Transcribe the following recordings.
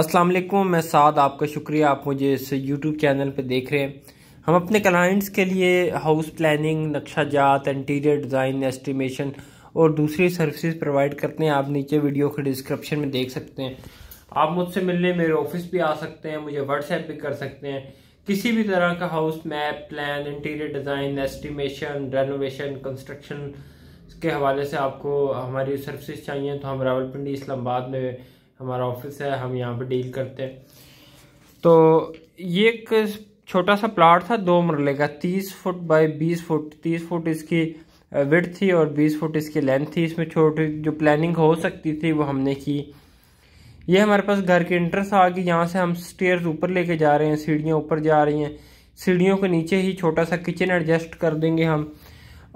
अस्सलाम वालेकुम मैं साद आपका शुक्रिया आप मुझे इस यूट्यूब चैनल पर देख रहे हैं हम अपने क्लाइंट्स के लिए हाउस प्लानिंग नक्शा जात इंटीरियर डिज़ाइन एस्टिमेशन और दूसरी सर्विसेज प्रोवाइड करते हैं आप नीचे वीडियो के डिस्क्रिप्शन में देख सकते हैं आप मुझसे मिलने मेरे ऑफिस भी आ सकते हैं मुझे व्हाट्सएप भी कर सकते हैं किसी भी तरह का house map plan interior design estimation renovation construction के हवाले से आपको हमारी सर्विसेज चाहिए तो हम रावलपिंडी इस्लामाबाद में हमारा ऑफिस है हम यहाँ पे डील करते हैं तो ये एक छोटा सा प्लाट था दो मरले का तीस फुट बाई बीस फुट तीस फुट इसकी विड थी और बीस फुट इसकी लेंथ थी इसमें छोटी जो प्लानिंग हो सकती थी वो हमने की ये हमारे पास घर के इंट्रेंस आ गई यहाँ से हम स्टेयर ऊपर लेके जा रहे हैं सीढ़ियाँ ऊपर जा रही हैं सीढ़ियों के नीचे ही छोटा सा किचन एडजस्ट कर देंगे हम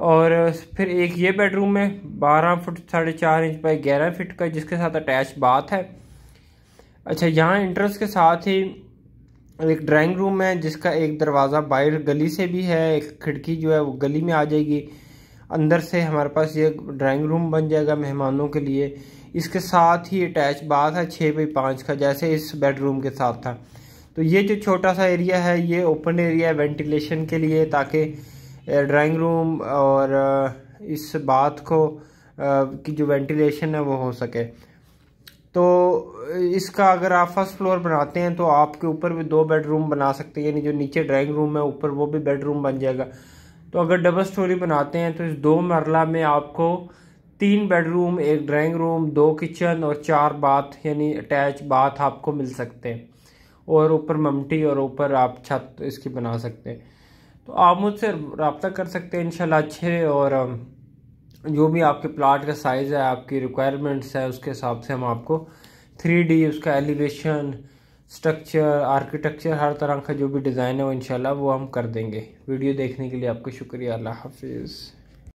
और फिर एक ये बेडरूम है बारह फुट साढ़े चार इंच बाई ग्यारह फिट का जिसके साथ अटैच बाथ है अच्छा यहाँ इंट्रेंस के साथ ही एक ड्राइंग रूम है जिसका एक दरवाज़ा बाहर गली से भी है एक खिड़की जो है वो गली में आ जाएगी अंदर से हमारे पास ये ड्राइंग रूम बन जाएगा मेहमानों के लिए इसके साथ ही अटैच बाथ है छः बाई पाँच का जैसे इस बेडरूम के साथ था तो ये जो छोटा सा एरिया है ये ओपन एरिया है वेंटिलेशन के लिए ताकि ड्राइंग रूम और इस बात को की जो वेंटिलेशन है वो हो सके तो इसका अगर आप फर्स्ट फ्लोर बनाते हैं तो आपके ऊपर भी दो बेडरूम बना सकते हैं यानी जो नीचे ड्राइंग रूम है ऊपर वो भी बेडरूम बन जाएगा तो अगर डबल स्टोरी बनाते हैं तो इस दो मरला में आपको तीन बेडरूम एक ड्राइंग रूम दो किचन और चार बाथ यानी अटैच बाथ आपको मिल सकते हैं और ऊपर ममटी और ऊपर आप छत इसकी बना सकते हैं तो आप मुझसे रबता कर सकते हैं इनशाला अच्छे और जो भी आपके प्लाट का साइज़ है आपकी रिक्वायरमेंट्स है उसके हिसाब से हम आपको थ्री डी उसका एलिवेशन स्ट्रक्चर आर्किटेक्चर हर तरह का जो भी डिज़ाइन है वो इंशाल्लाह वो हम कर देंगे वीडियो देखने के लिए आपका शुक्रिया अल्लाह हाफिज़